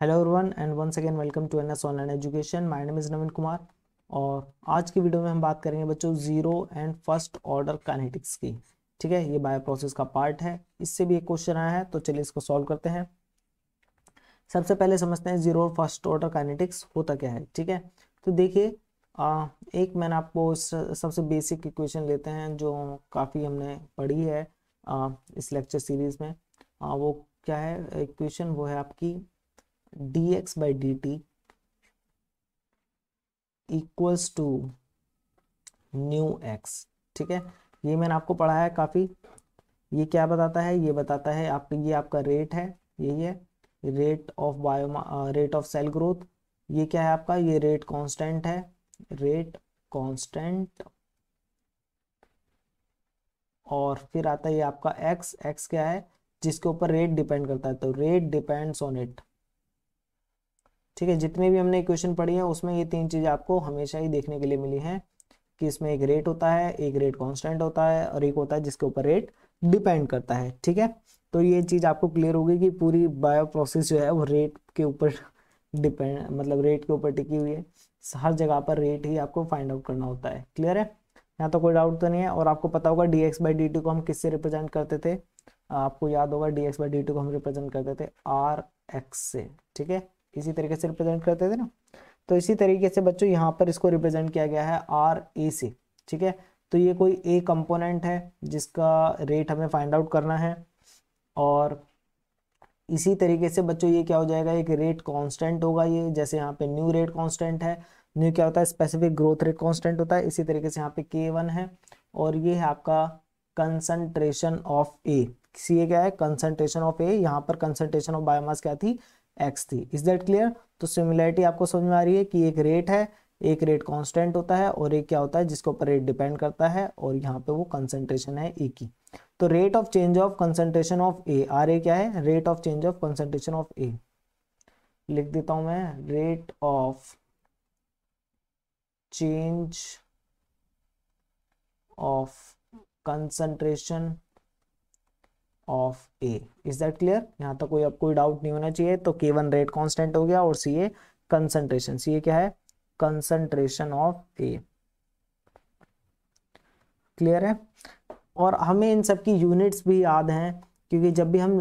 Hello everyone and once again welcome to NS online education my name is Naveen Kumar और आज की वीडियो में हम बात करेंगे बच्चों zero and first order kinetics की ठीक है ये बायो प्रोसेस का पार्ट है इससे भी एक क्वेश्चन आया है तो चलिए इसको सॉल्व करते हैं सबसे पहले समझते हैं जीरो और फर्स्ट ऑर्डर काइनेटिक्स होता क्या है ठीक है तो देखिए एक मैंने आपको सबसे बेसिक इक्वेशन लेते हैं जो काफ़ी हमने पढ़ी है आ, इस लेक्चर सीरीज़ में आ, वो क्या है इक्वेशन वो है आपकी dx by dt equals to mu X ठीक है ये मैंने आपको पढ़ाया है काफ़ी ये क्या बताता है ये बताता है आप ये आपका रेट है यही है rate of bio rate of cell growth ये क्या है आपका ये रेट कांस्टेंट है रेट कांस्टेंट और फिर आता है ये आपका एक्स एक्स क्या है जिसके ऊपर रेट डिपेंड करता है तो रेट डिपेंड्स ऑन इट ठीक है जितने भी हमने इक्वेशन पढ़ी है उसमें ये तीन चीज़ें आपको हमेशा ही देखने के लिए मिली हैं कि इसमें एक रेट होता है एक रेट कांस्टेंट होता है और एक होता है जिसके ऊपर रेट डिपेंड करता है ठीक है तो ये चीज़ आपको क्लियर होगी कि पूरी बायो प्रोसेस जो है वो रेट के ऊपर डिपेंड मतलब रेट के ऊपर टिकी हुई है हर जगह पर रेट ही आपको फाइंड आउट करना होता है क्लियर है यहाँ तो कोई डाउट तो नहीं है और आपको पता होगा डीएक्स बाई डी टू को हम किससे रिप्रेजेंट करते थे आपको याद होगा D X by D T को हम रिप्रेजेंट करते थे आर एक्स से ठीक है इसी तरीके से रिप्रेजेंट करते थे ना तो इसी तरीके से बच्चों यहाँ पर इसको रिप्रेजेंट किया गया है आर ए से ठीक है तो ये कोई ए कंपोनेंट है जिसका रेट हमें फाइंड आउट करना है और इसी तरीके से बच्चों ये क्या हो जाएगा एक रेट कांस्टेंट होगा ये जैसे यहाँ पे न्यू रेट कांस्टेंट है न्यू क्या होता है स्पेसिफिक ग्रोथ रेट कांस्टेंट होता है इसी तरीके से यहाँ पे के वन है और ये है आपका कंसंट्रेशन ऑफ ए सी क्या है कंसंट्रेशन ऑफ ए यहाँ पर कंसंट्रेशन ऑफ बायोमास क्या थी एक्स थी इज दैट क्लियर तो सिमिलरिटी आपको समझ में आ रही है कि एक रेट है एक रेट कांस्टेंट होता है और एक क्या होता है जिसके ऊपर रेट डिपेंड करता है और यहाँ पे वो कंसंट्रेशन है ए की तो rate of change of concentration of A R A क्या है rate of change of concentration of A लिख देता हूं मैं rate of change of concentration of A is that clear यहाँ तक कोई अब कोई डाउट नहीं होना चाहिए तो के वन रेट कॉन्स्टेंट हो गया और सी ए कंसनट्रेशन सी ए क्या है कंसनट्रेशन ऑफ ए क्लियर है और हमें इन सब की यूनिट्स भी याद हैं क्योंकि जब भी हम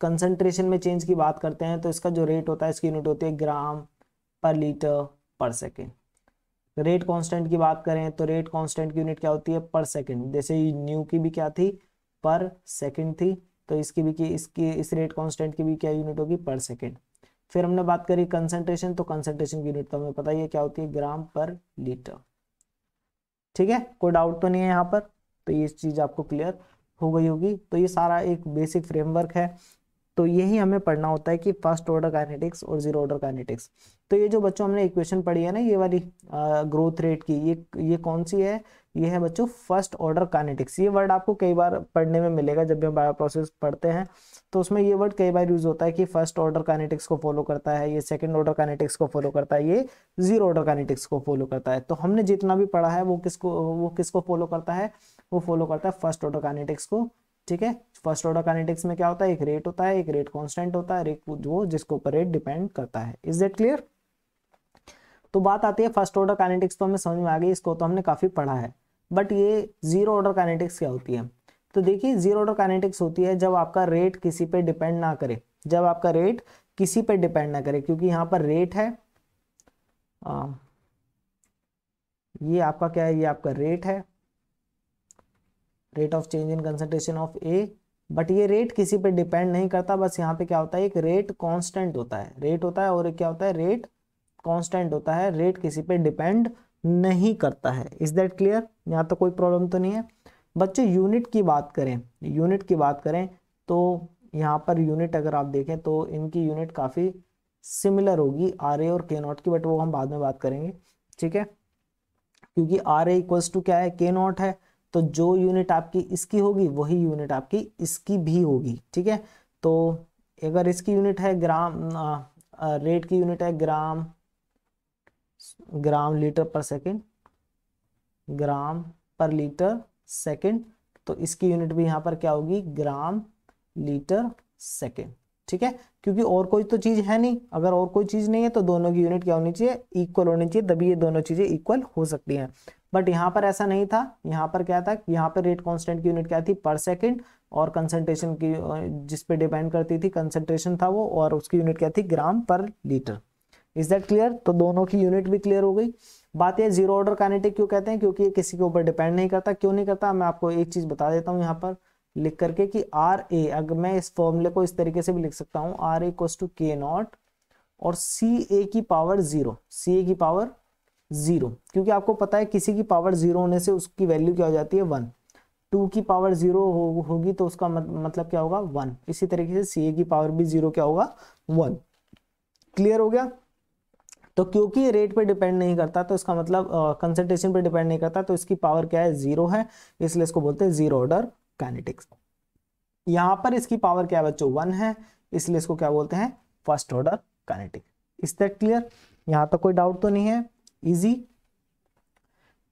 कंसनट्रेशन में चेंज की बात करते हैं तो इसका जो रेट होता है इसकी यूनिट होती है ग्राम पर लीटर पर सेकेंड रेट कांस्टेंट की बात करें तो रेट कांस्टेंट की यूनिट क्या होती है पर सेकेंड जैसे न्यू की भी क्या थी पर सेकेंड थी तो इसकी भी की इसकी इस रेट कांस्टेंट की भी क्या यूनिट होगी पर सेकेंड फिर हमने बात करी कंसंट्रेशन तो कंसंट्रेशन की यूनिट तो हमें पता ही है क्या होती है ग्राम पर लीटर ठीक है कोई डाउट तो नहीं है यहाँ पर तो ये चीज़ आपको क्लियर हो गई होगी तो ये सारा एक बेसिक फ्रेमवर्क है तो यही हमें पढ़ना होता है कि फर्स्ट ऑर्डर काइनेटिक्स और जीरो ऑर्डर काइनेटिक्स तो ये जो बच्चों हमने इक्वेशन पढ़ी है ना ये वाली ग्रोथ रेट की ये ये कौन सी है ये है बच्चों फर्स्ट ऑर्डर काइनेटिक्स ये वर्ड आपको कई बार पढ़ने में मिलेगा जब भी हम बायो प्रोसेस पढ़ते हैं तो उसमें ये वर्ड कई बार यूज होता है कि फर्स्ट ऑर्डर काइनेटिक्स को फॉलो करता है ये सेकंड ऑर्डर काइनेटिक्स को फॉलो करता है ये जीरो ऑर्डर काइनेटिक्स को फॉलो करता है तो हमने जितना भी पढ़ा है वो किसको वो किसको फॉलो करता है वो फॉलो करता है फर्स्ट ऑर्डर काइनेटिक्स को ठीक है फर्स्ट ऑर्डर काइनेटिक्स में क्या होता है एक रेट होता है एक रेट कांस्टेंट होता है वो जिसके ऊपर रेट डिपेंड करता है इज दैट क्लियर तो बात आती है फर्स्ट ऑर्डर काइनेटिक्स तो हमें समझ में आ गई इसको तो हमने काफ़ी पढ़ा है बट ये जीरो ऑर्डर काइनेटिक्स क्या होती है तो देखिए जीरो ऑर्डर काइनेटिक्स होती है जब आपका रेट किसी पे डिपेंड ना करे जब आपका रेट किसी पे डिपेंड ना करे क्योंकि यहाँ पर रेट है आ, ये आपका क्या है ये आपका रेट है rate of change in concentration of A but ये रेट किसी पे डिपेंड नहीं करता बस यहाँ पे क्या होता है एक रेट कांस्टेंट होता है रेट होता है और क्या होता है रेट कांस्टेंट होता है रेट किसी पे डिपेंड नहीं करता है इज दैट क्लियर यहाँ तो कोई प्रॉब्लम तो नहीं है बच्चों यूनिट की बात करें यूनिट की बात करें तो यहाँ पर यूनिट अगर आप देखें तो इनकी यूनिट काफ़ी सिमिलर होगी आर ए और के नॉट की बट वो हम बाद में बात करेंगे ठीक है क्योंकि आर ए इक्वल्स टू क्या है के नॉट है तो जो यूनिट आपकी इसकी होगी वही यूनिट आपकी इसकी भी होगी ठीक है तो अगर इसकी यूनिट है ग्राम आ, आ, रेट की यूनिट है ग्राम ग्राम लीटर पर सेकेंड ग्राम पर लीटर सेकेंड तो इसकी यूनिट भी यहाँ पर क्या होगी ग्राम लीटर सेकेंड ठीक है क्योंकि और कोई तो चीज़ है नहीं अगर और कोई चीज़ नहीं है तो दोनों की यूनिट क्या होनी चाहिए इक्वल होनी चाहिए तभी ये दोनों चीज़ें इक्वल हो सकती हैं बट यहाँ पर ऐसा नहीं था यहाँ पर क्या था यहाँ पर रेट कॉन्स्टेंट की यूनिट क्या थी पर सेकेंड और कंसेंट्रेशन की जिस पे डिपेंड करती थी कंसंट्रेशन था वो और उसकी यूनिट क्या थी ग्राम पर लीटर इज दैट क्लियर तो दोनों की यूनिट भी क्लियर हो गई बात यह जीरो ऑर्डर कानेटिक क्यों कहते हैं क्योंकि ये किसी के ऊपर डिपेंड नहीं करता क्यों नहीं करता मैं आपको एक चीज़ बता देता हूँ यहाँ पर लिख करके कि आर ए अगर मैं इस फॉर्मूले को इस तरीके से भी लिख सकता हूँ R equal to K not और सी ए की पावर जीरो सी ए की पावर जीरो क्योंकि आपको पता है किसी की पावर जीरो होने से उसकी वैल्यू क्या हो जाती है वन टू की पावर जीरो हो, होगी तो उसका मत, मतलब क्या होगा वन इसी तरीके से सी ए की पावर भी जीरो क्या होगा वन क्लियर हो गया तो क्योंकि रेट पे डिपेंड नहीं करता तो इसका मतलब कंसनट्रेशन पे डिपेंड नहीं करता तो इसकी पावर क्या है जीरो है इसलिए इसको बोलते हैं जीरो ऑर्डर काइनेटिक्स यहां पर इसकी पावर क्या है बच्चों वन है इसलिए इसको क्या बोलते हैं फर्स्ट ऑर्डर काइनेटिक्स इस तक क्लियर यहां तक कोई डाउट तो नहीं है इजी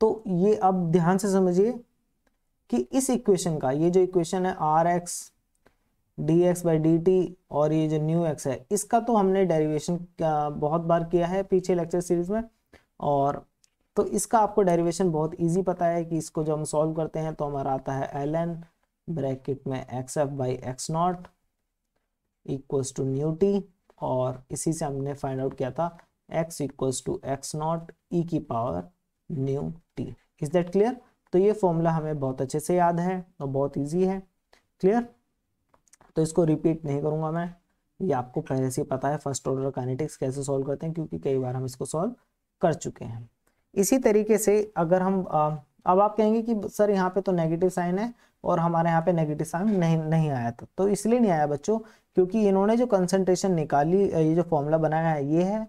तो ये अब ध्यान से समझिए कि इस इक्वेशन का ये जो इक्वेशन है R X D X by D T और ये जो न्यू एक्स है इसका तो हमने डेरिवेशन बहुत बार किया है पीछे लेक्चर सीरीज में और तो इसका आपको डेरिवेशन बहुत इजी पता है कि इसको जब हम सॉल्व करते हैं तो हमारा आता है एल एन ब्रैकेट में X F by X not equals to mu T और इसी से हमने फाइंड आउट किया था X equals to X not E की power mu T is that clear तो ये फॉर्मूला हमें बहुत अच्छे से याद है और बहुत ईजी है क्लियर तो इसको रिपीट नहीं करूँगा मैं ये आपको पहले से पता है फर्स्ट ऑर्डर काइनेटिक्स कैसे सॉल्व करते हैं क्योंकि कई बार हम इसको सॉल्व कर चुके हैं इसी तरीके से अगर हम आ, अब आप कहेंगे कि सर यहाँ पे तो नेगेटिव साइन है और हमारे यहाँ पे नेगेटिव साइन नहीं नहीं आया था तो इसलिए नहीं आया बच्चों क्योंकि इन्होंने जो कंसंट्रेशन निकाली ये जो फॉर्मूला बनाया है ये है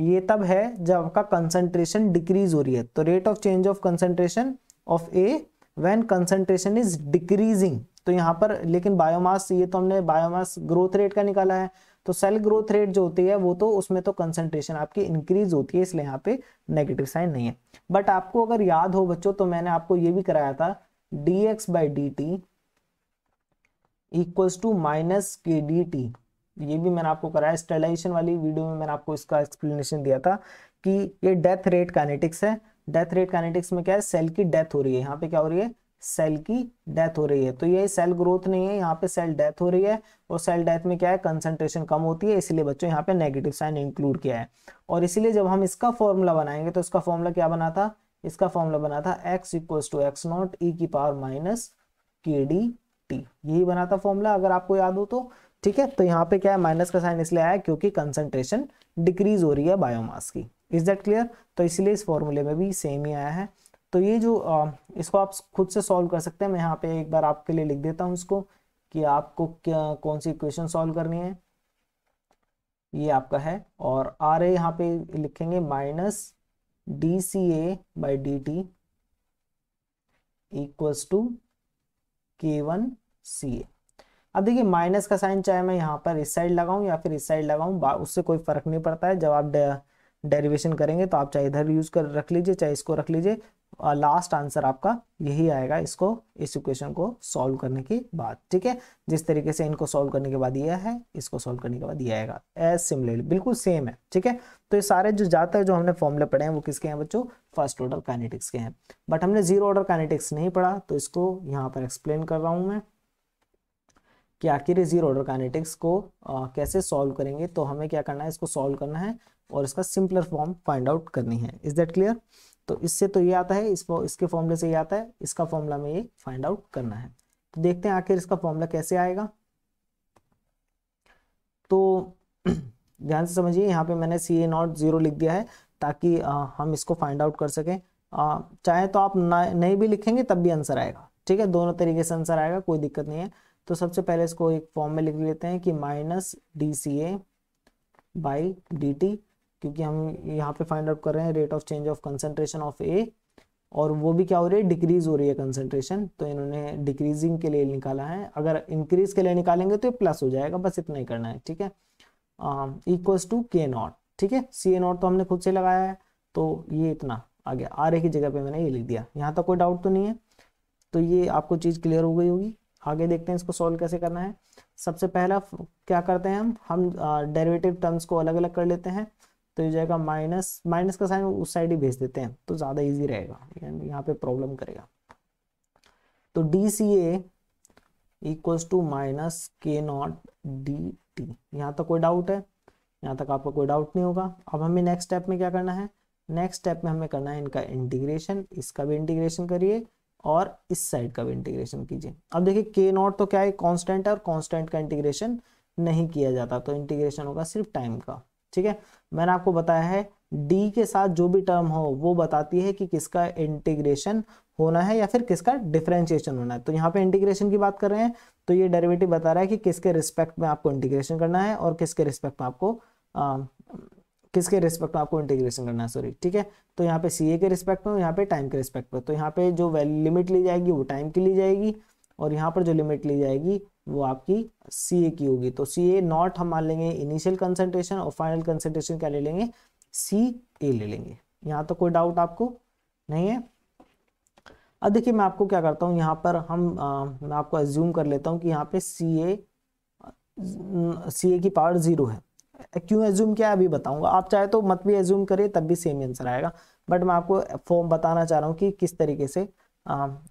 ये तब है जब आपका कंसंट्रेशन डिक्रीज हो रही है तो rate of change of concentration of A when concentration is decreasing तो यहाँ पर लेकिन बायोमास ये तो हमने बायोमास ग्रोथ रेट का निकाला है तो सेल ग्रोथ रेट जो होती है वो तो उसमें तो कंसंट्रेशन आपकी इंक्रीज होती है इसलिए यहाँ पे नेगेटिव साइन नहीं है बट आपको अगर याद हो बच्चों तो मैंने आपको ये भी कराया था D X by D T equals to minus K D T ये भी मैंने आपको कराया स्टेलाइजेशन वाली वीडियो में मैंने आपको इसका एक्सप्लेनेशन दिया था कि ये डेथ रेट काइनेटिक्स है डेथ रेट काइनेटिक्स में क्या है सेल की डेथ हो रही है यहाँ पे क्या हो रही है सेल की डेथ हो रही है तो ये सेल ग्रोथ नहीं है यहाँ पे सेल डेथ हो रही है और सेल डेथ में क्या है कंसंट्रेशन कम होती है इसलिए बच्चों यहाँ पे नेगेटिव साइन इंक्लूड किया है और इसलिए जब हम इसका फॉर्मूला बनाएंगे तो इसका फॉर्मूला क्या बना था इसका फॉर्मूला बना था X equals to X not E की power minus K D T यही बना था फॉर्मूला अगर आपको याद हो तो ठीक है तो यहाँ पे क्या है माइनस का साइन इसलिए आया क्योंकि कंसंट्रेशन डिक्रीज हो रही है बायोमास की इज दैट क्लियर तो इसलिए इस फॉर्मूले में भी सेम ही आया है तो ये जो इसको आप खुद से सॉल्व कर सकते हैं मैं यहाँ पे एक बार आपके लिए लिख देता हूँ इसको कि आपको क्या कौन सी इक्वेशन सॉल्व करनी है ये आपका है और आर ए यहाँ पे लिखेंगे minus D C A by D T equals to K one C A अब देखिए माइनस का साइन चाहे मैं यहाँ पर इस साइड लगाऊँ या फिर इस साइड लगाऊँ उससे कोई फर्क नहीं पड़ता है जब आप डेरिवेशन करेंगे तो आप चाहे इधर यूज कर रख लीजिए चाहे इसको रख लीजिए लास्ट आंसर आपका यही आएगा इसको इस इक्वेशन को सॉल्व करने के बाद ठीक है जिस तरीके से इनको सॉल्व करने के बाद यह है इसको सॉल्व करने के बाद यह आएगा एज सिमिलरली बिल्कुल सेम है ठीक है तो ये सारे जो ज़्यादातर जो हमने फॉर्मूले पढ़े हैं वो किसके हैं बच्चों फर्स्ट ऑर्डर कैनेटिक्स के हैं बट हमने जीरो ऑर्डर कैनेटिक्स नहीं पढ़ा तो इसको यहाँ पर एक्सप्लेन कर रहा हूँ मैं कि आखिर जीरो ऑर्डर कानेटिक्स को आ, कैसे सॉल्व करेंगे तो हमें क्या करना है इसको सॉल्व करना है और इसका सिंपलर फॉर्म फाइंड आउट करनी है इज दैट क्लियर तो इससे तो ये आता है इस इसके फॉर्मूले से ये आता है इसका फॉर्मूला में ये फाइंड आउट करना है तो देखते हैं आखिर इसका फॉर्मूला कैसे आएगा तो ध्यान से समझिए यहाँ पे मैंने सी ए नॉट जीरो लिख दिया है ताकि आ, हम इसको फाइंड आउट कर सकें चाहे तो आप नहीं भी लिखेंगे तब भी आंसर आएगा ठीक है दोनों तरीके से आंसर आएगा कोई दिक्कत नहीं है तो सबसे पहले इसको एक फॉर्म में लिख लेते हैं कि minus D C A by D T क्योंकि हम यहाँ पे फाइंड आउट कर रहे हैं rate of change of concentration of A और वो भी क्या हो रही है डिक्रीज हो रही है कंसनट्रेशन तो इन्होंने डिक्रीजिंग के लिए निकाला है अगर इंक्रीज के लिए निकालेंगे तो ये प्लस हो जाएगा बस इतना ही करना है ठीक है इक्वल्स टू के नॉट ठीक है सी ए नॉट तो हमने खुद से लगाया है तो ये इतना आ गया आर ए की जगह पे मैंने ये लिख दिया यहाँ तक कोई डाउट तो नहीं है तो ये आपको चीज़ क्लियर हो गई होगी आगे देखते हैं इसको सॉल्व कैसे करना है सबसे पहला क्या करते हैं हम हम डेरिवेटिव टर्म्स को अलग अलग कर लेते हैं तो ये जाएगा माइनस माइनस का साइन उस साइड ही भेज देते हैं तो ज़्यादा इजी रहेगा यहाँ पे प्रॉब्लम करेगा तो D C equals to minus K naught D T यहाँ तक कोई डाउट है यहाँ तक आपका कोई डाउट नहीं होगा अब हमें नेक्स्ट स्टेप में क्या करना है नेक्स्ट स्टेप में हमें करना है इनका इंटीग्रेशन इसका भी इंटीग्रेशन करिए और इस साइड का भी इंटीग्रेशन कीजिए अब देखिए के नॉट तो क्या है कांस्टेंट है और कांस्टेंट का इंटीग्रेशन नहीं किया जाता तो इंटीग्रेशन होगा सिर्फ टाइम का ठीक है मैंने आपको बताया है डी के साथ जो भी टर्म हो वो बताती है कि किसका इंटीग्रेशन होना है या फिर किसका डिफ्रेंशिएशन होना है तो यहाँ पे इंटीग्रेशन की बात कर रहे हैं तो ये डेरिवेटिव बता रहा है कि किसके रिस्पेक्ट में आपको इंटीग्रेशन करना है और किसके रिस्पेक्ट में आपको किसके रिस्पेक्ट में आपको इंटीग्रेशन करना है सॉरी ठीक है तो यहाँ पे सी ए के रिस्पेक्ट में यहाँ पे टाइम के रिस्पेक्ट में तो यहाँ पे जो लिमिट ली जाएगी वो टाइम की ली जाएगी और यहाँ पर जो लिमिट ली जाएगी वो आपकी सी ए की होगी तो सी ए नॉट हम मान लेंगे इनिशियल कंसनट्रेशन और फाइनल कंसनट्रेशन क्या ले लेंगे सी ए ले लेंगे यहाँ तो कोई डाउट आपको नहीं है अब देखिए मैं आपको क्या करता हूँ यहाँ पर हम आ, मैं आपको एज्यूम कर लेता हूँ कि यहाँ पे सी ए सी ए की पावर जीरो है क्यों एज्यूम किया अभी बताऊंगा आप चाहे तो मत भी एज्यूम करिए तब भी सेम आंसर आएगा बट मैं आपको फॉर्म बताना चाह रहा हूँ कि किस तरीके से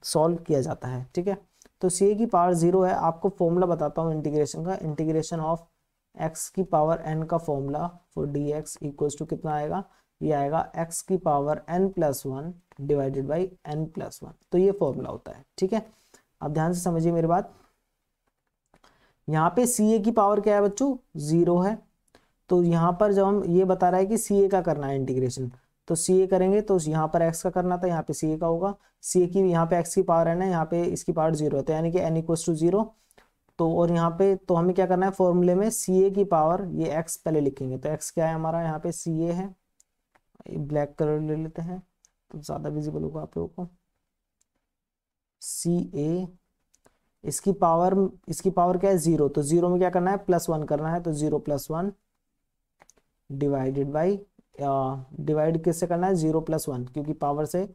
सॉल्व किया जाता है ठीक है तो सी ए की पावर जीरो है आपको फॉर्मूला बताता हूँ इंटीग्रेशन का इंटीग्रेशन ऑफ एक्स की पावर एन का formula for D X equals to कितना आएगा ये आएगा एक्स की power N plus one divided by N plus one तो ये फॉर्मूला होता है ठीक है आप ध्यान से समझिए मेरी बात यहाँ पे सी ए की पावर क्या है बच्चों जीरो है तो यहाँ पर जब हम ये बता रहा है कि सी का करना है इंटीग्रेशन तो सी करेंगे तो यहाँ पर एक्स का करना था यहाँ पे सी का होगा सी की यहाँ पे एक्स की पावर है ना यहाँ पे इसकी पावर जीरो है तो यानी कि एन इक्व टू जीरो तो और यहाँ पे तो हमें क्या करना है फॉर्मूले में सी की पावर ये एक्स पहले लिखेंगे तो एक्स क्या है हमारा यहाँ पे सी ए है ब्लैक कलर ले लेते हैं तो ज़्यादा विजिबल होगा आप लोगों को सी ए इसकी पावर इसकी पावर क्या है जीरो तो जीरो में क्या करना है प्लस वन करना है तो zero plus one divided by divide किससे करना है जीरो प्लस वन क्योंकि पावर से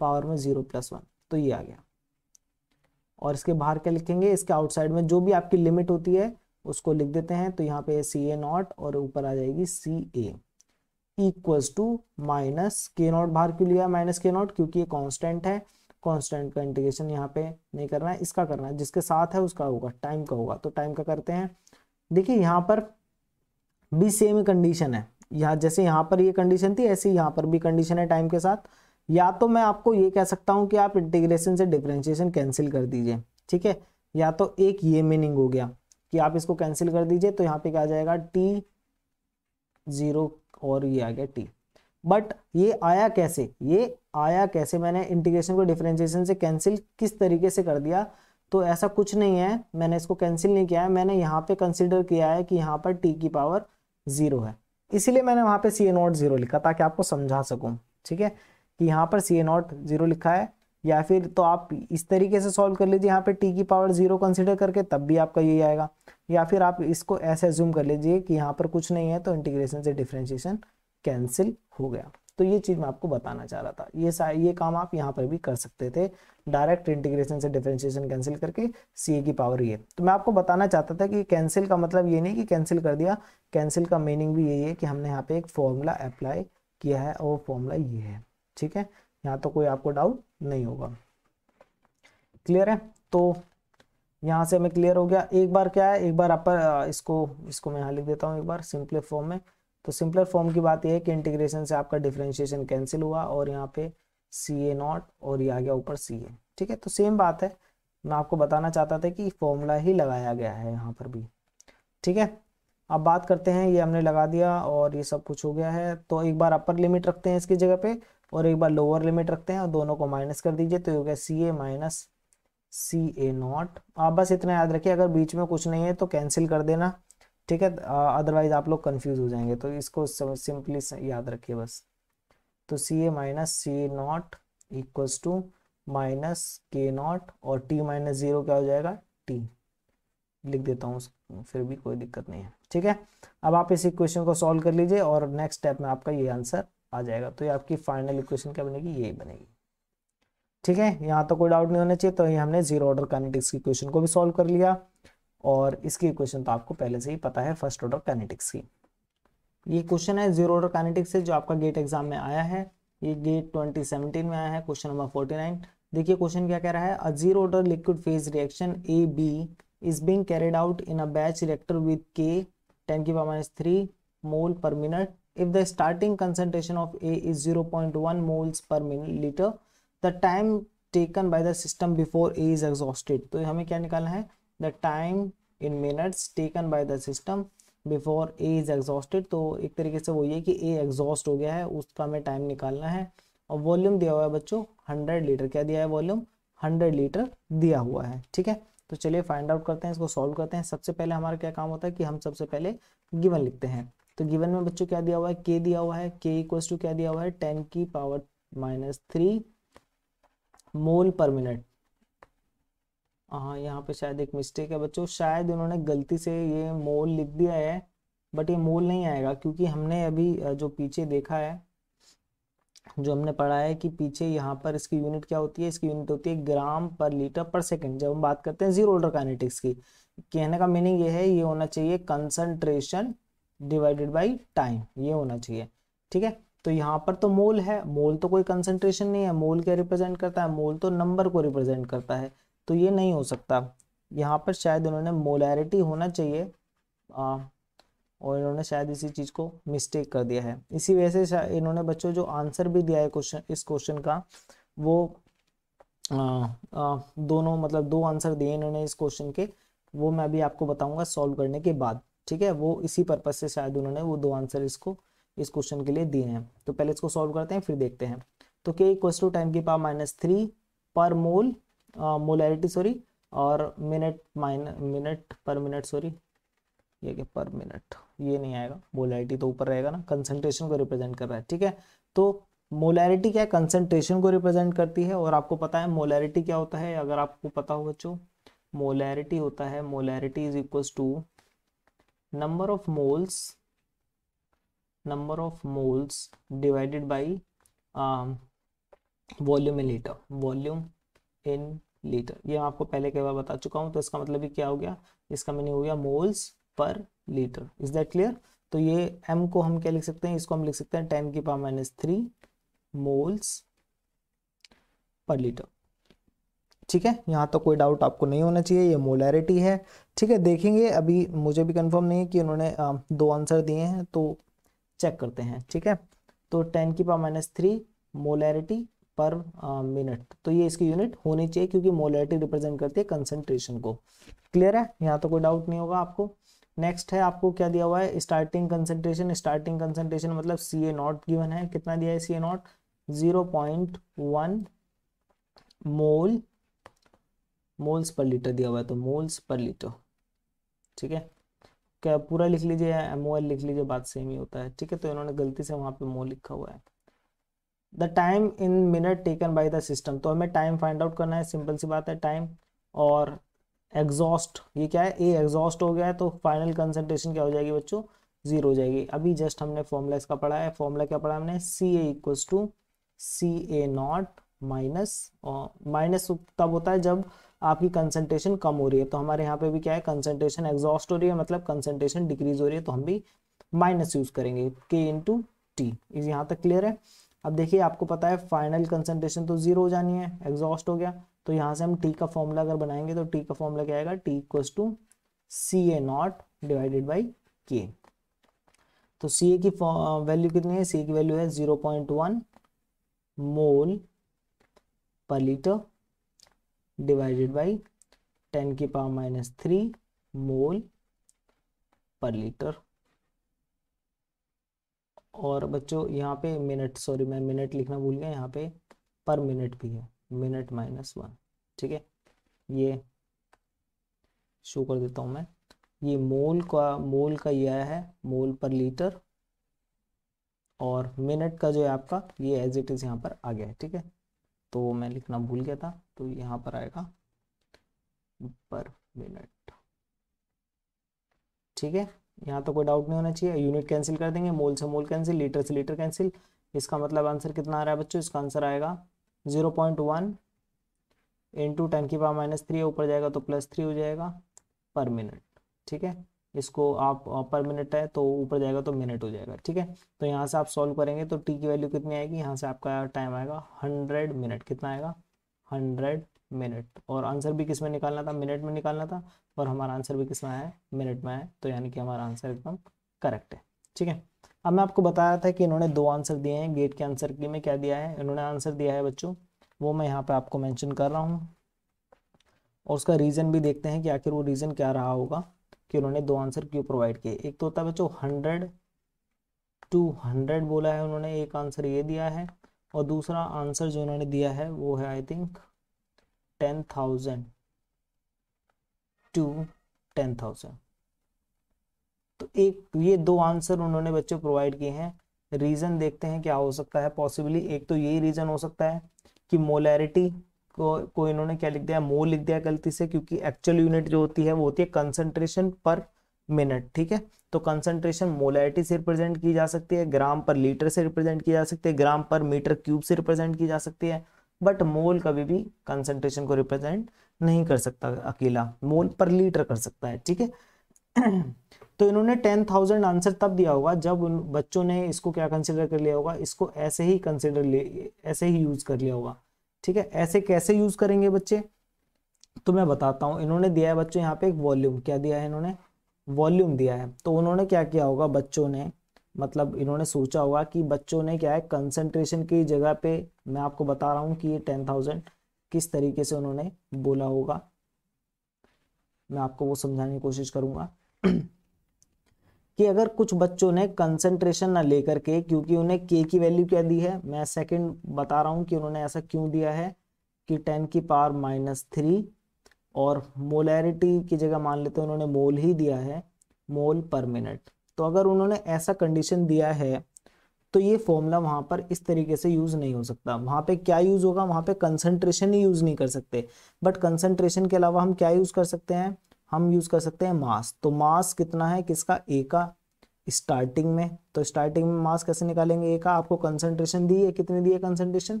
पावर में जीरो प्लस वन तो ये आ गया और इसके बाहर क्या लिखेंगे इसके आउटसाइड में जो भी आपकी लिमिट होती है उसको लिख देते हैं तो यहाँ पे सी ए नॉट और ऊपर आ जाएगी C A equals to minus K naught बाहर क्यों लिया माइनस के नॉट क्योंकि ये कॉन्स्टेंट है कॉन्स्टेंट का इंटीग्रेशन यहाँ पे नहीं करना है इसका करना है जिसके साथ है उसका होगा टाइम का होगा तो टाइम का करते हैं देखिए यहाँ पर भी सेम कंडीशन है यहाँ जैसे यहाँ पर ये कंडीशन थी ऐसी यहाँ पर भी कंडीशन है टाइम के साथ या तो मैं आपको ये कह सकता हूँ कि आप इंटीग्रेशन से डिफ्रेंशिएशन कैंसिल कर दीजिए ठीक है या तो एक ये मीनिंग हो गया कि आप इसको कैंसिल कर दीजिए तो यहाँ पे क्या आ जाएगा टी जीरो और ये आ गया टी बट ये आया कैसे ये आया कैसे मैंने इंटीग्रेशन को डिफ्रेंशिएशन से कैंसिल किस तरीके से कर दिया तो ऐसा कुछ नहीं है मैंने इसको कैंसिल नहीं किया है मैंने यहाँ पे कंसिडर किया है कि यहाँ पर टी की पावर जीरो है इसीलिए मैंने वहाँ पे सी ए नॉट जीरो लिखा ताकि आपको समझा सकूँ ठीक है कि यहाँ पर सी ए नॉट जीरो लिखा है या फिर तो आप इस तरीके से सॉल्व कर लीजिए यहाँ पे टी की पावर जीरो कंसिडर करके तब भी आपका यही आएगा या फिर आप इसको ऐसे एज्यूम कर लीजिए कि यहाँ पर कुछ नहीं है तो इंटीग्रेशन से डिफ्रेंशिएशन कैंसिल हो गया तो ये चीज़ मैं आपको बताना चाह रहा था ये ये काम आप यहाँ पर भी कर सकते थे डायरेक्ट इंटीग्रेशन से डिफ्रेंशिएशन कैंसिल करके सी की पावर ये तो मैं आपको बताना चाहता था कि कैंसिल का मतलब ये नहीं कि कैंसिल कर दिया कैंसिल का मीनिंग भी यही है कि हमने यहाँ पे एक फॉर्मूला अप्लाई किया है और फॉर्मूला ये है ठीक है यहाँ तो कोई आपको डाउट नहीं होगा क्लियर है तो यहाँ से हमें क्लियर हो गया एक बार क्या है एक बार आप इसको इसको मैं यहाँ लिख देता हूँ एक बार सिंपले फॉर्म में तो सिंपलर फॉर्म की बात यह है कि इंटीग्रेशन से आपका डिफ्रेंशिएशन कैंसिल हुआ और यहाँ पे सी ए नॉट और ये आ गया ऊपर सी ए ठीक है तो सेम बात है मैं आपको बताना चाहता था कि फॉर्मूला ही लगाया गया है यहाँ पर भी ठीक है अब बात करते हैं ये हमने लगा दिया और ये सब कुछ हो गया है तो एक बार अपर लिमिट रखते हैं इसकी जगह पे और एक बार लोअर लिमिट रखते हैं और दोनों को माइनस कर दीजिए तो ये हो गया सी A minus C A not आप बस इतना याद रखिए अगर बीच में कुछ नहीं है तो कैंसिल कर देना ठीक है अदरवाइज आप लोग कन्फ्यूज़ हो जाएंगे तो इसको सिंपली याद रखिए बस तो C A minus C A naught equals to minus K not और टी माइनस ज़ीरो क्या हो जाएगा टी लिख देता हूँ फिर भी कोई दिक्कत नहीं है ठीक है अब आप इस इक्वेशन को सॉल्व कर लीजिए और नेक्स्ट स्टेप में आपका ये आंसर आ जाएगा तो ये आपकी फाइनल इक्वेशन क्या बनेगी यही बनेगी ठीक है यहाँ तो कोई डाउट नहीं होना चाहिए तो ये हमने जीरो ऑर्डर कैनेटिक्स की इक्वेशन को भी सॉल्व कर लिया और इसकी इक्वेशन तो आपको पहले से ही पता है फर्स्ट ऑर्डर कैनेटिक्स की ये क्वेश्चन है जीरो ऑर्डर कैनेटिक्स से जो आपका गेट एग्जाम में आया है ये गेट 2017 में आया है क्वेश्चन नंबर 49 देखिए क्वेश्चन क्या कह रहा है uh zero order liquid phase reaction A B is being carried out in a batch reactor with K 10 to the minus 3 mole per minute. If the starting concentration of A is 0.1 moles per minute liter, the time taken by the system before A is exhausted. तो हमें क्या निकालना है The time in minutes taken by the system before A is exhausted तो एक तरीके से वो ये कि ए एग्जॉस्ट हो गया है उसका हमें टाइम निकालना है और वॉल्यूम दिया हुआ है बच्चों हंड्रेड लीटर क्या दिया है वॉल्यूम हंड्रेड लीटर दिया हुआ है ठीक है तो चलिए फाइंड आउट करते हैं इसको सॉल्व करते हैं सबसे पहले हमारा क्या काम होता है कि हम सबसे पहले गिवन लिखते हैं तो गिवन में बच्चों क्या दिया हुआ है के दिया हुआ है के इक्वल्स टू क्या दिया हुआ है टेन की पावर माइनस थ्री मोल पर मिनट हाँ यहाँ पे शायद एक मिस्टेक है बच्चों शायद उन्होंने गलती से ये मोल लिख दिया है बट ये मोल नहीं आएगा क्योंकि हमने अभी जो पीछे देखा है जो हमने पढ़ा है कि पीछे यहाँ पर इसकी यूनिट क्या होती है इसकी यूनिट होती है ग्राम पर लीटर पर सेकंड जब हम बात करते हैं जीरो ऑर्डर काइनेटिक्स की कहने का मीनिंग ये है ये होना चाहिए कंसंट्रेशन डिवाइडेड बाई टाइम ये होना चाहिए ठीक है तो यहाँ पर तो मोल है मोल तो कोई कंसनट्रेशन नहीं है मोल क्या रिप्रेजेंट करता है मोल तो नंबर को रिप्रेजेंट करता है तो ये नहीं हो सकता यहाँ पर शायद उन्होंने मोलैरिटी होना चाहिए और इन्होंने शायद इसी चीज़ को मिस्टेक कर दिया है इसी वजह से इन्होंने बच्चों जो आंसर भी दिया है क्वेश्चन इस क्वेश्चन का वो आ, आ, दोनों मतलब दो आंसर दिए इन्होंने इस क्वेश्चन के वो मैं अभी आपको बताऊंगा सॉल्व करने के बाद ठीक है वो इसी पर्पज से शायद उन्होंने वो दो आंसर इसको इस क्वेश्चन के लिए दिए हैं तो पहले इसको सॉल्व करते हैं फिर देखते हैं तो के इक्वस टू टाइम की power minus three per mole molarity sorry और minute mine minute per minute sorry ये क्या पर मिनट ये नहीं आएगा मोलैरिटी तो ऊपर रहेगा ना कंसेंट्रेशन को रिप्रेजेंट कर रहा है ठीक है तो मोलैरिटी क्या है कंसेंट्रेशन को रिप्रेजेंट करती है और आपको पता है मोलैरिटी क्या होता है अगर आपको पता हो बच्चों मोलैरिटी होता है molarity is equal to number of moles number of moles divided by volume in litre volume in litre ये मैं आपको पहले कई बार बता चुका हूँ तो इसका मतलब भी क्या हो गया इसका मीनिंग हो गया moles per litre is that clear तो ये एम को हम क्या लिख सकते हैं इसको हम लिख सकते हैं टेन की power minus three moles per litre ठीक है यहाँ तो कोई डाउट आपको नहीं होना चाहिए ये मोलैरिटी है ठीक है देखेंगे अभी मुझे भी कंफर्म नहीं है कि उन्होंने दो आंसर दिए हैं तो चेक करते हैं ठीक है तो टेन की power minus three molarity per minute तो ये इसकी यूनिट होनी चाहिए क्योंकि मोलैरिटी रिप्रेजेंट करती है कंसनट्रेशन को क्लियर है यहाँ तो कोई डाउट नहीं होगा आपको नेक्स्ट है आपको क्या दिया हुआ है स्टार्टिंग कंसेंट्रेशन स्टार्टिंग कंसेंट्रेशन मतलब सी ए नॉट गिवन है कितना दिया है C A naught zero point one mole moles per litre दिया हुआ है तो मोल्स पर लीटर ठीक है क्या पूरा लिख लीजिए या एम लिख लीजिए बात सेम ही होता है ठीक है तो इन्होंने गलती से वहाँ पे मोल लिखा हुआ है the time in minute taken by the system तो हमें टाइम फाइंड आउट करना है सिंपल सी बात है टाइम और एग्जॉस्ट ये क्या है ए एग्जॉस्ट हो गया है तो फाइनल कंसेंट्रेशन क्या हो जाएगी बच्चों जीरो हो जाएगी अभी जस्ट हमने फॉर्मूला इसका पढ़ा है फॉर्मूला क्या पढ़ा हमने C A equals to C A naught minus minus तब होता है जब आपकी कंसनट्रेशन कम हो रही है तो हमारे यहाँ पे भी क्या है कंसनट्रेशन एग्जॉस्ट हो रही है मतलब कंसेंट्रेशन डिक्रीज हो रही है तो हम भी माइनस यूज करेंगे के इन टू टी यहाँ तक क्लियर है अब देखिए आपको पता है फाइनल कंसेंट्रेशन तो जीरो हो जानी है एग्जॉस्ट हो गया तो यहां से हम टी का फॉर्मूला अगर बनाएंगे तो टी का फॉर्मूला क्या आएगा टी इक्व to C A naught divided by K तो सी ए की वैल्यू कितनी है सी की वैल्यू है zero point one mole per litre divided by ten की power minus three mole per litre और बच्चों यहाँ पे मिनट सॉरी मैं मिनट लिखना भूल गया यहाँ पे पर मिनट भी है मिनट माइनस वन ठीक है ये शो कर देता हूं मैं ये मोल का मोल का ये है मोल पर लीटर और मिनट का जो है आपका ये एज इट इज़ यहाँ पर आ गया है ठीक है तो मैं लिखना भूल गया था तो यहाँ पर आएगा पर मिनट ठीक है यहाँ तो कोई डाउट नहीं होना चाहिए यूनिट कैंसिल कर देंगे मोल से मोल कैंसिल लीटर से लीटर कैंसिल इसका मतलब आंसर कितना आ रहा है बच्चों इसका आंसर आएगा zero point one into ten की पावर माइनस थ्री ऊपर जाएगा तो प्लस थ्री हो जाएगा पर मिनट ठीक है इसको आप पर मिनट है तो ऊपर जाएगा तो मिनट हो जाएगा ठीक है तो यहाँ से आप सॉल्व करेंगे तो टी की वैल्यू कितनी आएगी यहाँ से आपका टाइम आएगा हंड्रेड मिनट कितना आएगा हंड्रेड मिनट और आंसर भी किस में निकालना था मिनट में निकालना था और हमारा आंसर भी किस में आया मिनट में आया तो यानी कि हमारा आंसर एकदम करेक्ट है ठीक है अब मैं आपको बताया था कि इन्होंने दो आंसर दिए हैं गेट के आंसर के में क्या दिया है इन्होंने आंसर दिया है बच्चों वो मैं यहाँ पे आपको मेंशन कर रहा हूँ और उसका रीज़न भी देखते हैं कि आखिर वो रीज़न क्या रहा होगा कि उन्होंने दो आंसर क्यों प्रोवाइड किए एक तो होता है बच्चों हंड्रेड टू हंड्रेड बोला है उन्होंने एक आंसर ये दिया है और दूसरा आंसर जो उन्होंने दिया है वो है I think ten thousand to ten thousand तो एक ये दो आंसर उन्होंने बच्चों प्रोवाइड किए हैं रीजन देखते हैं क्या हो सकता है पॉसिबली एक तो यही रीजन हो सकता है कि मोलैरिटी को को इन्होंने क्या लिख दिया मोल लिख दिया गलती से क्योंकि एक्चुअल यूनिट जो होती है वो होती है कंसंट्रेशन पर मिनट ठीक है तो कंसंट्रेशन मोलैरिटी से रिप्रेजेंट की जा सकती है ग्राम पर लीटर से रिप्रेजेंट की जा सकती है ग्राम पर मीटर क्यूब से रिप्रेजेंट की जा सकती है बट मोल कभी भी कंसंट्रेशन को रिप्रेजेंट नहीं कर सकता अकेला मोल पर लीटर कर सकता है ठीक है तो इन्होंने टेन थाउजेंड आंसर तब दिया होगा जब उन बच्चों ने इसको क्या कंसिडर कर लिया होगा इसको ऐसे ही कंसिडर ऐसे ही यूज कर लिया होगा ठीक है ऐसे कैसे यूज करेंगे बच्चे तो मैं बताता हूँ इन्होंने दिया है बच्चों यहाँ पे एक वॉल्यूम क्या दिया है इन्होंने वॉल्यूम दिया है तो उन्होंने क्या किया होगा बच्चों ने मतलब इन्होंने सोचा होगा कि बच्चों ने क्या है कंसंट्रेशन की जगह पे मैं आपको बता रहा हूँ कि ये टेन थाउजेंड किस तरीके से उन्होंने बोला होगा मैं आपको वो समझाने की कोशिश करूंगा कि अगर कुछ बच्चों ने कंसंट्रेशन ना लेकर के क्योंकि उन्हें के की वैल्यू क्या दी है मैं सेकंड बता रहा हूँ कि उन्होंने ऐसा क्यों दिया है कि टेन की पावर माइनस थ्री और मोलैरिटी की जगह मान लेते हैं उन्होंने मोल ही दिया है मोल पर मिनट तो अगर उन्होंने ऐसा कंडीशन दिया है तो ये फॉर्मूला वहाँ पर इस तरीके से यूज़ नहीं हो सकता वहाँ पे क्या यूज़ होगा वहाँ पे कंसंट्रेशन ही यूज़ नहीं कर सकते बट कंसंट्रेशन के अलावा हम क्या यूज़ कर सकते हैं हम यूज कर सकते हैं मास तो मास कितना है किसका ए का स्टार्टिंग में तो स्टार्टिंग में मास कैसे निकालेंगे ए का आपको कंसंट्रेशन दी है कितनी दी है कंसंट्रेशन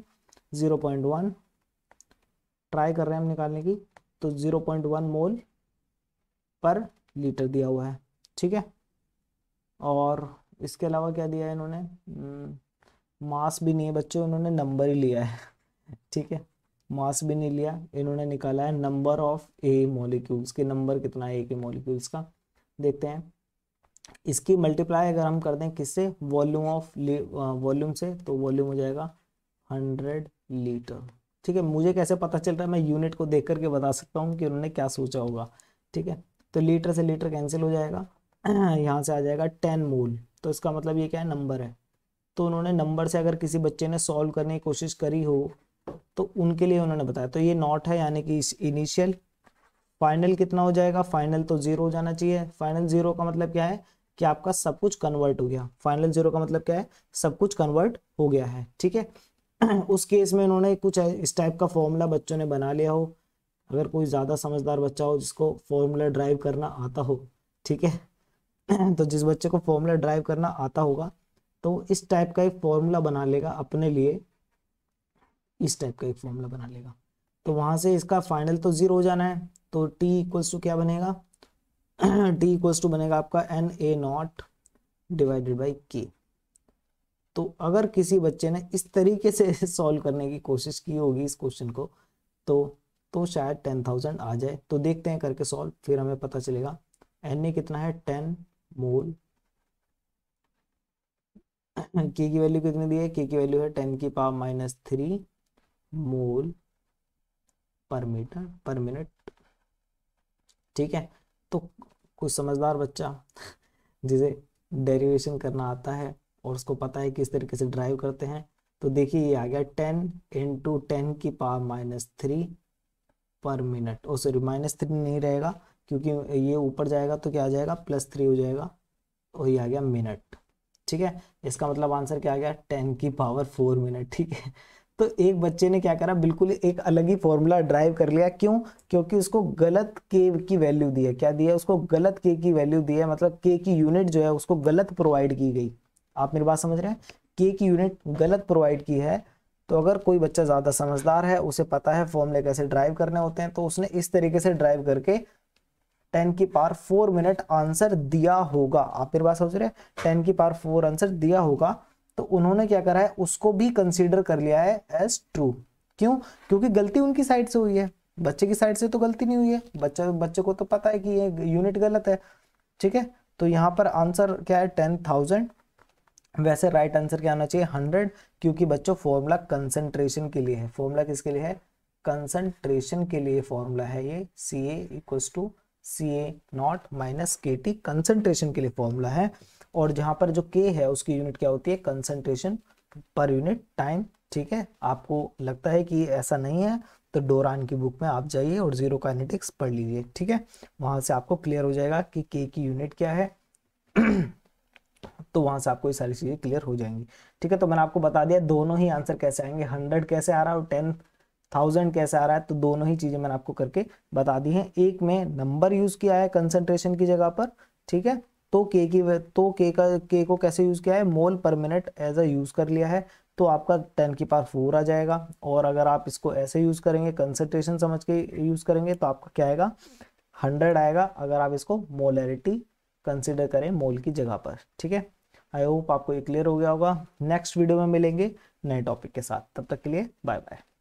0.1 ट्राई कर रहे हैं हम निकालने की तो 0.1 मोल पर लीटर दिया हुआ है ठीक है और इसके अलावा क्या दिया है इन्होंने मास hmm, भी नहीं है बच्चों इन्होंने नंबर ही लिया है ठीक है मास भी नहीं लिया इन्होंने निकाला है नंबर ऑफ ए मॉलिक्यूल्स के नंबर कितना है ए के मॉलिक्यूल्स का देखते हैं इसकी मल्टीप्लाई अगर हम कर दें किससे वॉल्यूम ऑफ वॉल्यूम से तो वॉल्यूम हो जाएगा हंड्रेड लीटर ठीक है मुझे कैसे पता चल रहा है मैं यूनिट को देख करके बता सकता हूँ कि उन्होंने क्या सोचा होगा ठीक है तो लीटर से लीटर कैंसिल हो जाएगा यहाँ से आ जाएगा टेन मोल तो इसका मतलब ये क्या है नंबर है तो उन्होंने नंबर से अगर किसी बच्चे ने सॉल्व करने की कोशिश करी हो तो उनके लिए उन्होंने बताया तो ये नॉट है यानी कि इनिशियल फाइनल कितना हो जाएगा फाइनल तो जीरो हो जाना चाहिए फाइनल जीरो का मतलब क्या है कि आपका सब कुछ कन्वर्ट हो गया फाइनल जीरो का मतलब क्या है सब कुछ कन्वर्ट हो गया है ठीक है उस केस में उन्होंने कुछ इस टाइप का फॉर्मूला बच्चों ने बना लिया हो अगर कोई ज़्यादा समझदार बच्चा हो जिसको फॉर्मूला ड्राइव करना आता हो ठीक है तो जिस बच्चे को फॉर्मूला ड्राइव करना आता होगा तो इस टाइप का एक फॉर्मूला बना लेगा अपने लिए इस टाइप का एक फॉर्मूला बना लेगा तो वहां से इसका फाइनल तो जीरो हो जाना है तो टी इक्वल्स टू क्या बनेगा टी इक्वल्स टू बनेगा आपका N A naught divided by K तो अगर किसी बच्चे ने इस तरीके से सॉल्व करने की कोशिश की होगी इस क्वेश्चन को तो तो शायद टेन थाउजेंड आ जाए तो देखते हैं करके सॉल्व फिर हमें पता चलेगा एन ए कितना है टेन मोल के की वैल्यू कितनी दी है के की वैल्यू है टेन की पावर माइनस थ्री मोल पर मीटर पर मिनट ठीक है तो कुछ समझदार बच्चा जिसे डेरिवेशन करना आता है और उसको पता है किस तरीके से ड्राइव करते हैं तो देखिए ये आ गया टेन इंटू टेन की power minus three per minute oh sorry minus three नहीं रहेगा क्योंकि ये ऊपर जाएगा तो क्या आ जाएगा प्लस थ्री हो जाएगा और ये आ गया मिनट ठीक है इसका मतलब आंसर क्या आ गया टेन की पावर फोर मिनट ठीक है तो एक बच्चे ने क्या करा बिल्कुल एक अलग ही फॉर्मूला ड्राइव कर लिया क्यों क्योंकि उसको गलत के की वैल्यू दी है क्या दिया है उसको गलत के की वैल्यू दी है मतलब के की यूनिट जो है उसको गलत प्रोवाइड की गई आप मेरी बात समझ रहे हैं के की यूनिट गलत प्रोवाइड की है तो अगर कोई बच्चा ज़्यादा समझदार है उसे पता है फॉर्मूले कैसे ड्राइव करने होते हैं तो उसने इस तरीके से ड्राइव करके टेन की पार फोर मिनट आंसर दिया होगा आप मेरी बात समझ रहे हैं टेन की पार फोर आंसर दिया होगा तो उन्होंने क्या करा है उसको भी कंसिडर कर लिया है एज ट्रू क्यों क्योंकि गलती उनकी साइड से हुई है बच्चे की साइड से तो गलती नहीं हुई है बच्चा बच्चे को तो पता है कि ये यूनिट गलत है ठीक है तो यहाँ पर आंसर क्या है टेन थाउजेंड वैसे राइट right आंसर क्या आना चाहिए हंड्रेड क्योंकि बच्चों फॉर्मूला कंसेंट्रेशन के लिए है फॉर्मूला किसके लिए है कंसेंट्रेशन के लिए फॉर्मूला है ये C equal to C A naught minus K T concentration के लिए फॉर्मूला है और जहां पर जो के है उसकी यूनिट क्या होती है कंसेंट्रेशन पर यूनिट टाइम ठीक है आपको लगता है कि ऐसा नहीं है तो डोरान की बुक में आप जाइए और जीरो काइनेटिक्स पढ़ लीजिए ठीक है वहां से आपको क्लियर हो जाएगा कि के की यूनिट क्या है तो वहां से आपको ये सारी चीज़ें क्लियर हो जाएंगी ठीक है तो मैंने आपको बता दिया दोनों ही आंसर कैसे आएंगे हंड्रेड कैसे आ रहा है और टेन थाउजेंड कैसे आ रहा है तो दोनों ही चीज़ें मैंने आपको करके बता दी हैं एक में नंबर यूज़ किया है कंसेंट्रेशन की जगह पर ठीक है तो के की तो के का के को कैसे यूज़ किया है मोल पर मिनट एज अ यूज़ कर लिया है तो आपका टेन की पावर फोर आ जाएगा और अगर आप इसको ऐसे यूज़ करेंगे कंसेंट्रेशन समझ के यूज़ करेंगे तो आपका क्या आएगा हंड्रेड आएगा अगर आप इसको मोलरिटी कंसिडर करें मोल की जगह पर ठीक है आई होप आपको ये क्लियर हो गया होगा नेक्स्ट वीडियो में मिलेंगे नए टॉपिक के साथ तब तक के लिए बाय बाय